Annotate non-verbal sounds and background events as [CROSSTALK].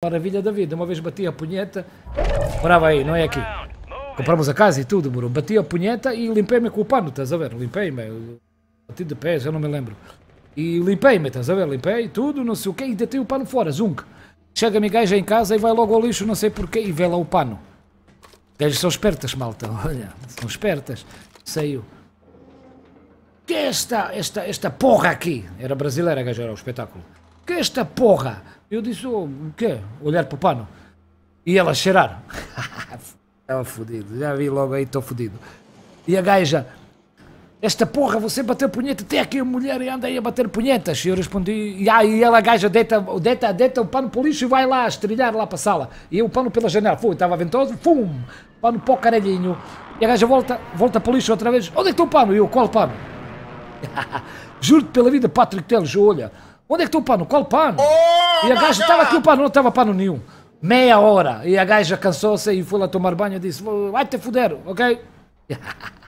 Maravilha da vida, uma vez bati a punheta, morava aí, não é aqui. Compramos a casa e tudo, moro. Bati a punheta e limpei-me com o pano, estás a ver? Limpei-me, bati de pés, eu não me lembro. E limpei-me, estás a ver? Limpei tudo, não sei o quê, e deitei o pano fora, zunk. Chega-me gaja em casa e vai logo ao lixo, não sei porquê, e vê lá o pano. Gajas são espertas, malta, [LAUGHS] olha, são espertas. Saiu. Que é esta, esta, esta porra aqui? Era brasileira, gajo, era o espetáculo que é esta porra? Eu disse, oh, o quê? Olhar para o pano. E ela cheirar. Estava [LAUGHS] fodido, já vi logo aí, estou fodido. E a gaja, esta porra, você bateu punheta, tem aqui a mulher e anda aí a bater punhetas. E eu respondi, e aí ela, a gaja, deita, deita, deita o pano para o lixo e vai lá estrelhar lá para a sala. E eu o pano pela janela, fui, estava ventoso, fum, pano para o caralhinho. E a gaja volta, volta para o lixo outra vez, onde é que está o pano? E eu, qual pano? [LAUGHS] Juro-te pela vida, Patrick Teles, olha. Onde é que está o pano? Qual pano? Oh, e a gaja estava aqui, o pano não estava pano nenhum. Meia hora. E a gaja cansou-se e foi lá tomar banho e disse: Vai te fuder, ok? [LAUGHS]